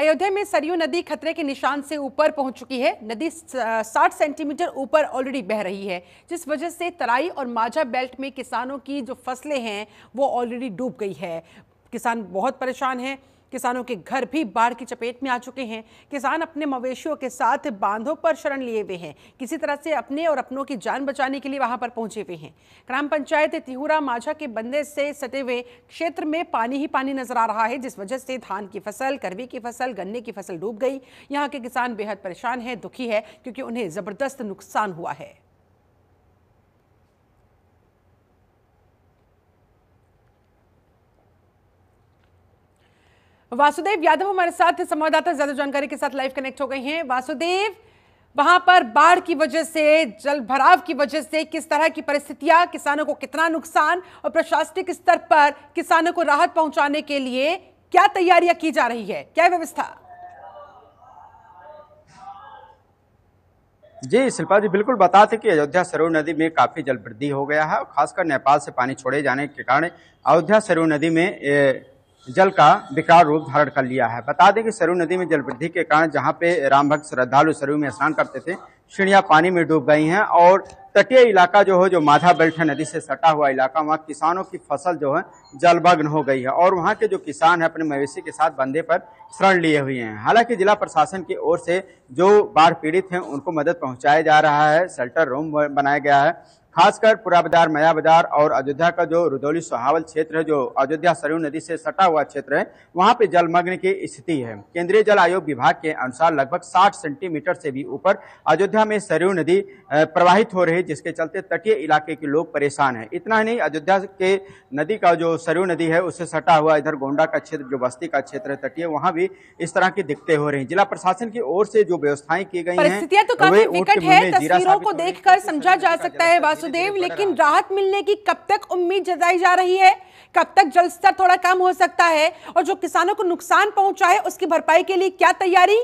अयोध्या में सरयू नदी खतरे के निशान से ऊपर पहुंच चुकी है नदी 60 सेंटीमीटर ऊपर ऑलरेडी बह रही है जिस वजह से तराई और माझा बेल्ट में किसानों की जो फसलें हैं वो ऑलरेडी डूब गई है किसान बहुत परेशान हैं किसानों के घर भी बाढ़ की चपेट में आ चुके हैं किसान अपने मवेशियों के साथ बांधों पर शरण लिए हुए हैं किसी तरह से अपने और अपनों की जान बचाने के लिए वहां पर पहुंचे हुए हैं ग्राम पंचायत तिहुरा माझा के बंदे से सटे हुए क्षेत्र में पानी ही पानी नजर आ रहा है जिस वजह से धान की फसल करवी की फसल गन्ने की फसल डूब गई यहाँ के किसान बेहद परेशान है दुखी है क्योंकि उन्हें जबरदस्त नुकसान हुआ है वासुदेव यादव हमारे साथ संवाददाता ज्यादा जानकारी के साथ लाइव कनेक्ट हो गए हैं वासुदेव वहां पर बाढ़ की वजह से जल भराव की वजह से किस तरह की परिस्थितियां किसानों को कितना नुकसान और प्रशासनिक स्तर पर किसानों को राहत पहुंचाने के लिए क्या तैयारियां की जा रही है क्या व्यवस्था जी शिल्पा जी बिल्कुल बताते कि अयोध्या सरोवर नदी में काफ़ी जल वृद्धि हो गया है खासकर नेपाल से पानी छोड़े जाने के कारण अयोध्या सरोवर नदी में जल का विकार रूप धारण कर लिया है बता दें कि सरयू नदी में जल वृद्धि के कारण जहाँ पे राम भक्त श्रद्धालु सरयू में स्नान करते थे चिड़िया पानी में डूब गई हैं और तटीय इलाका जो है जो माधा बेल्ठा नदी से सटा हुआ इलाका वहाँ किसानों की फसल जो है जलमग्न हो गई है और वहाँ के जो किसान हैं अपने मवेशी के साथ बंधे पर शरण लिए हुए हैं हालांकि जिला प्रशासन की ओर से जो बाढ़ पीड़ित हैं उनको मदद पहुँचाया जा रहा है शेल्टर रूम बनाया गया है खासकर पूरा बाजार मया बाजार और अयोध्या का जो रुदौली सुहावल क्षेत्र है जो अयोध्या सरयू नदी से सटा हुआ क्षेत्र है वहाँ पे जलमग्न की स्थिति है केंद्रीय जल आयोग विभाग के अनुसार लगभग 60 सेंटीमीटर से भी ऊपर अयोध्या में सरयू नदी प्रवाहित हो रही जिसके चलते तटीय इलाके के लोग परेशान है इतना ही नहीं अयोध्या के नदी का जो सरयू नदी है उससे सटा हुआ इधर गोंडा का क्षेत्र जो बस्ती का क्षेत्र है तटीय वहाँ भी इस तरह की दिक्कतें हो रही जिला प्रशासन की ओर से जो व्यवस्थाएं की गई है तो समझा जा सकता है वासुदेव लेकिन राहत मिलने की कब तक उम्मीद जताई जा रही है कब तक जल स्तर थोड़ा कम हो सकता है और जो किसानों को नुकसान पहुंचा है उसकी भरपाई के लिए क्या तैयारी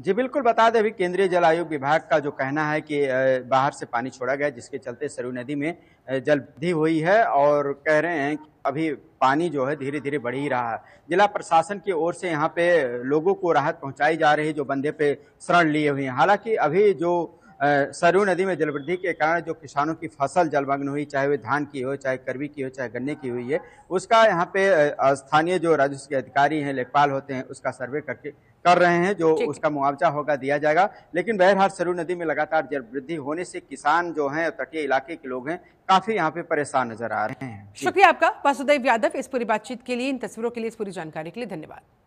जी बिल्कुल बता दें अभी केंद्रीय जल आयोग विभाग का जो कहना है कि बाहर से पानी छोड़ा गया जिसके चलते सरयू नदी में जल वृद्धि हुई है और कह रहे हैं कि अभी पानी जो है धीरे धीरे बढ़ ही रहा है जिला प्रशासन की ओर से यहाँ पे लोगों को राहत पहुँचाई जा रही है जो बंदे पे शरण लिए हुए हैं हालांकि अभी जो सरयू नदी में जलवृद्धि के कारण जो किसानों की फसल जलमग्न हुई चाहे वे धान की हो चाहे करवी की हो चाहे गन्ने की हुई है उसका यहाँ पे स्थानीय जो राजस्व के अधिकारी हैं लेखपाल होते हैं उसका सर्वे करके कर रहे हैं जो उसका मुआवजा होगा दिया जाएगा लेकिन बहरहाल सरयू नदी में लगातार जलवृद्धि होने से किसान जो हैं तटीय इलाके के लोग हैं काफी यहाँ पे परेशान नजर आ रहे हैं शुक्रिया आपका वासुदेव यादव इस पूरी बातचीत के लिए इन तस्वीरों के लिए इस पूरी जानकारी के लिए धन्यवाद